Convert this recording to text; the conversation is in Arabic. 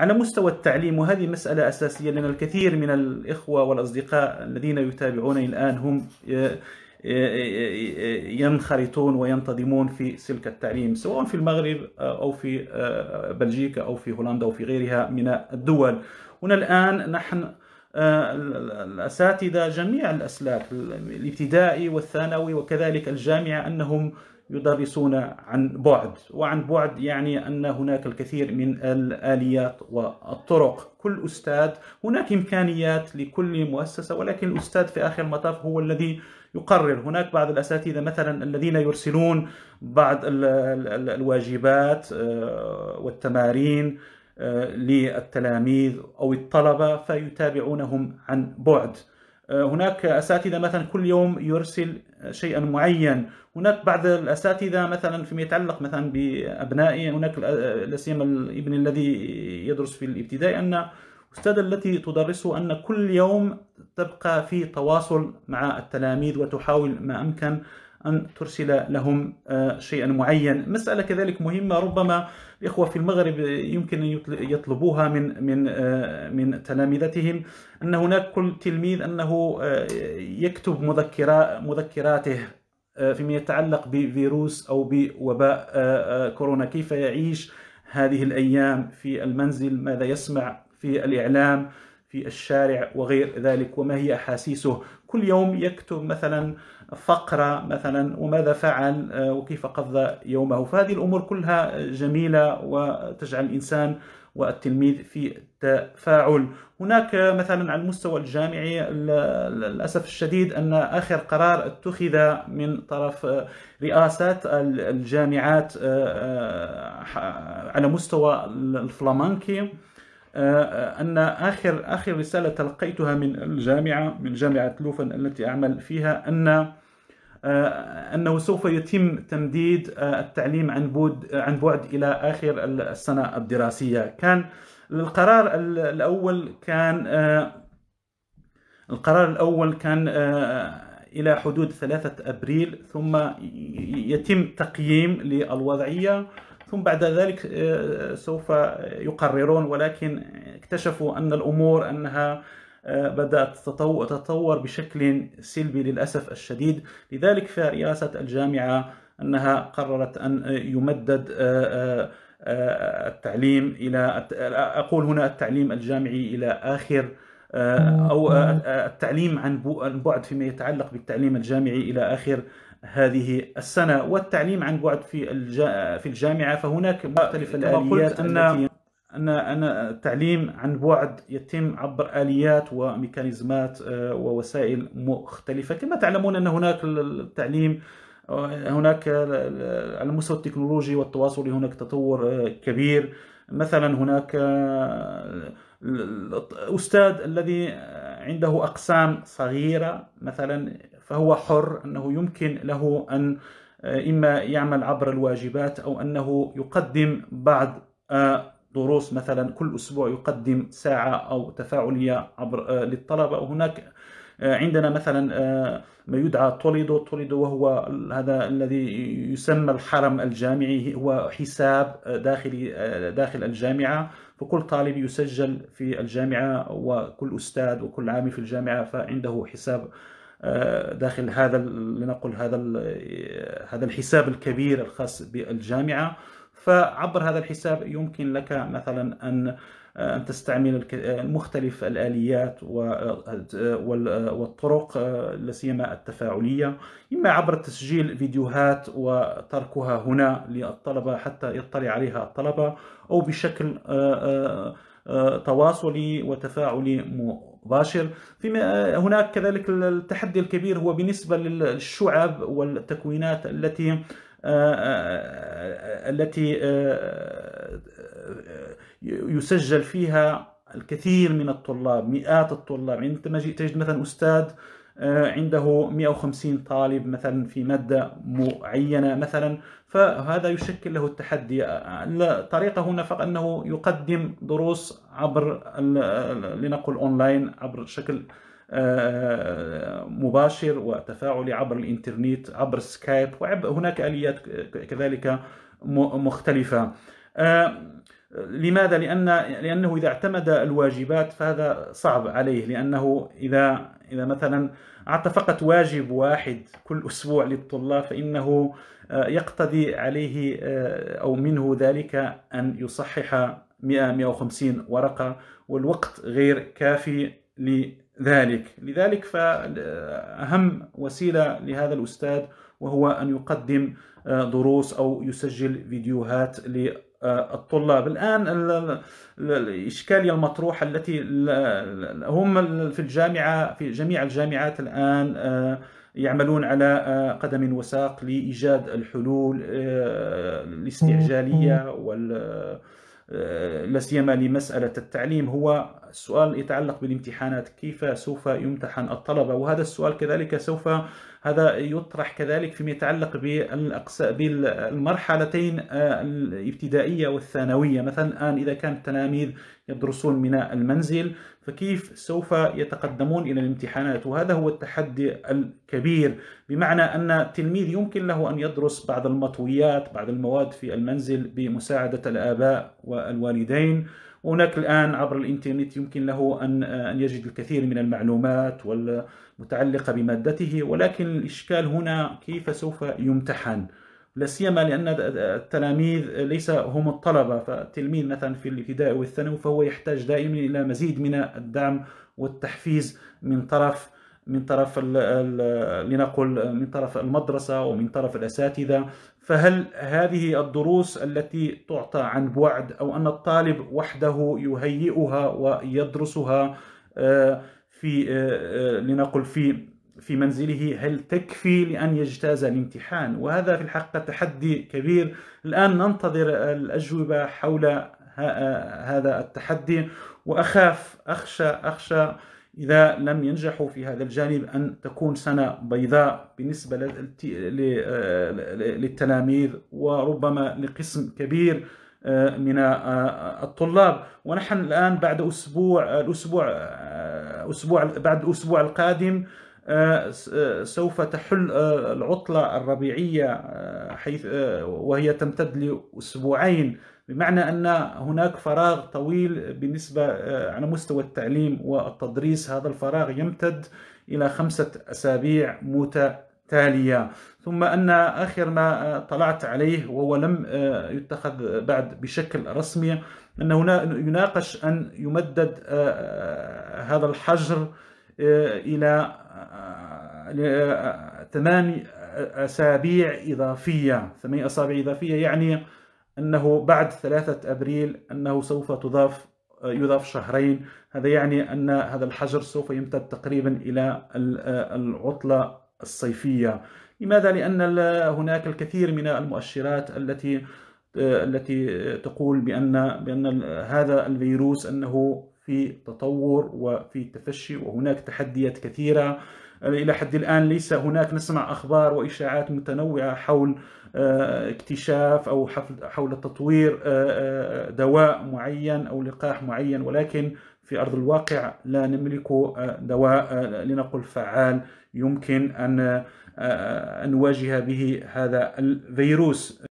على مستوى التعليم وهذه مسألة أساسية لأن الكثير من الإخوة والأصدقاء الذين يتابعوني الآن هم آه، آه، آه، ينخرطون وينتظمون في سلك التعليم سواء في المغرب أو في بلجيكا أو في هولندا أو في غيرها من الدول هنا الآن نحن الأساتذة جميع الأسلاك الابتدائي والثانوي وكذلك الجامعة أنهم يدرسون عن بعد وعن بعد يعني أن هناك الكثير من الآليات والطرق كل أستاذ هناك إمكانيات لكل مؤسسة ولكن الأستاذ في آخر المطاف هو الذي يقرر هناك بعض الأساتذة مثلا الذين يرسلون بعض الواجبات آه، والتمارين آه، للتلاميذ أو الطلبة فيتابعونهم عن بعد آه، هناك اساتذه مثلا كل يوم يرسل شيئا معين هناك بعض الاساتذه مثلا فيما يتعلق مثلا بابنائي هناك لسيما آه، الابن الذي يدرس في الابتدائي ان الاستاذه التي تدرسه ان كل يوم تبقى في تواصل مع التلاميذ وتحاول ما امكن أن ترسل لهم آه، شيئا معين مسألة كذلك مهمة ربما الإخوة في المغرب يمكن أن يطلبوها من من آه، من تلامذتهم أن هناك كل تلميذ أنه آه، يكتب مذكرات مذكراته فيما يتعلق بفيروس أو بوباء كورونا كيف يعيش هذه الأيام في المنزل ماذا يسمع في الإعلام في الشارع وغير ذلك وما هي أحاسيسه كل يوم يكتب مثلا فقرة مثلا وماذا فعل آه، وكيف قضى يومه فهذه الأمور كلها جميلة وتجعل الإنسان والتلميذ في تفاعل هناك مثلا على المستوى الجامعي للأسف الشديد أن آخر قرار اتخذ من طرف آه، رئاسات الجامعات آه، على مستوى الفلامانكي آه، أن آخر آخر رسالة تلقيتها من الجامعة من جامعة لوفن التي أعمل فيها أن آه، أنه سوف يتم تمديد آه، التعليم عن بعد عن بعد إلى آخر السنة الدراسية كان القرار الأول كان القرار الأول كان إلى حدود 3 أبريل ثم يتم تقييم للوضعية ثم بعد ذلك آه، سوف يقررون ولكن اكتشفوا أن الأمور أنها آه، بدأت تتطور بشكل سلبي للأسف الشديد لذلك فرئاسة الجامعة أنها قررت أن آه، يمدد التعليم إلى أقول هنا التعليم الجامعي إلى آخر أو التعليم عن بعد فيما يتعلق بالتعليم الجامعي إلى آخر هذه السنة والتعليم عن بعد في في الجامعة فهناك مختلف الآليات أن أن أن التعليم عن بعد يتم عبر آليات وميكانيزمات آه، ووسائل مختلفة كما تعلمون أن هناك التعليم آه، هناك على المستوى التكنولوجي والتواصلي هناك تطور آه، كبير مثلا هناك الأستاذ الذي عنده أقسام صغيرة مثلا فهو حر أنه يمكن له أن آه، إما يعمل عبر الواجبات أو أنه يقدم بعض آه، دروس مثلا كل أسبوع يقدم ساعة أو تفاعلية عبر آه، للطلبة وهناك عندنا مثلا ما يدعى توليدو توليدو وهو هذا الذي يسمى الحرم الجامعي هو حساب داخلي داخل الجامعة فكل طالب يسجل في الجامعة وكل أستاذ وكل عامل في الجامعة فعنده حساب آه، داخل هذا لنقل هذا هذا الحساب الكبير الخاص بالجامعه فعبر هذا الحساب يمكن لك مثلا ان آه، أن تستعمل آه، مختلف الآليات والطرق سيما التفاعلية إما عبر تسجيل فيديوهات وتركها هنا للطلبة حتى يطلع عليها الطلبة أو بشكل تواصلي وتفاعلي مباشر فيما هناك كذلك التحدي الكبير هو بالنسبة للشعب والتكوينات التي آه، آه، التي آه، يسجل فيها الكثير من الطلاب مئات الطلاب عندما تجد مثلا أستاذ آه، عنده 150 طالب مثلا في مادة معينة مثلا فهذا يشكل له التحدي الطريقة آه، هنا فقط أنه يقدم دروس عبر لنقل أونلاين عبر شكل آه، مباشر وتفاعلي عبر الإنترنت عبر سكايب وهناك آليات كذلك مختلفة لماذا؟ لأن لأنه إذا اعتمد الواجبات فهذا صعب عليه لأنه إذا إذا مثلا أعطى فقط واجب واحد كل أسبوع للطلاب فإنه آه، يقتضي عليه آه، أو منه ذلك أن يصحح 100 150 ورقة والوقت غير كافي لذلك لذلك فأهم وسيلة لهذا الأستاذ وهو أن يقدم آه، دروس أو يسجل فيديوهات آه، الطلاب الآن الإشكالية المطروحة التي هم في الجامعة في جميع الجامعات الآن آه، يعملون على آه، قدم وساق لإيجاد الحلول الاستعجالية وال لا سيما لمسألة التعليم هو السؤال يتعلق بالامتحانات كيف سوف يمتحن الطلبة وهذا السؤال كذلك سوف هذا يطرح كذلك فيما يتعلق بالمرحلتين آه، الابتدائية والثانوية مثلا الآن إذا كان التلاميذ يدرسون من المنزل فكيف سوف يتقدمون إلى الامتحانات وهذا هو التحدي الكبير بمعنى أن التلميذ يمكن له أن يدرس بعض المطويات بعض المواد في المنزل بمساعدة الآباء والوالدين هناك الآن عبر الإنترنت يمكن له أن أن يجد الكثير من المعلومات والمتعلقة بمادته ولكن الإشكال هنا كيف سوف يمتحن لا سيما لأن التلاميذ ليس هم الطلبة فالتلميذ مثلا في الابتدائي والثانوي فهو يحتاج دائما إلى مزيد من الدعم والتحفيز من طرف من طرف لنقل من طرف المدرسة ومن طرف الأساتذة فهل هذه الدروس التي تعطى عن بعد أو أن الطالب وحده يهيئها ويدرسها آه، في آه، آه، لنقل في في منزله هل تكفي لأن يجتاز الامتحان وهذا في الحقيقة تحدي كبير الآن ننتظر الأجوبة حول هذا التحدي وأخاف أخشى أخشى إذا لم ينجحوا في هذا الجانب أن تكون سنة بيضاء بالنسبة للتلاميذ وربما لقسم كبير آه، من آه، آه، الطلاب ونحن الآن بعد أسبوع الأسبوع أسبوع بعد الأسبوع القادم سوف تحل العطلة الربيعية حيث آه، وهي تمتد لأسبوعين بمعنى أن هناك فراغ طويل بالنسبة آه، على مستوى التعليم والتدريس هذا الفراغ يمتد إلى خمسة أسابيع متتالية ثم أن آخر ما آه، طلعت عليه وهو لم يتخذ بعد بشكل رسمي أن هنا يناقش أن يمدد هذا الحجر إلى ثماني أسابيع إضافية ثمانية أسابيع إضافية يعني أنه بعد ثلاثة أبريل أنه سوف تضاف يضاف شهرين هذا يعني أن هذا الحجر سوف يمتد تقريبا إلى العطلة الصيفية لماذا؟ لأن هناك الكثير من المؤشرات التي التي تقول بأن بأن هذا الفيروس أنه في تطور وفي تفشي وهناك تحديات كثيرة الى حد الان ليس هناك نسمع اخبار واشاعات متنوعه حول آه، اكتشاف او حول تطوير آه، آه، دواء معين او لقاح معين ولكن في ارض الواقع لا نملك دواء لنقل فعال يمكن ان ان نواجه به هذا الفيروس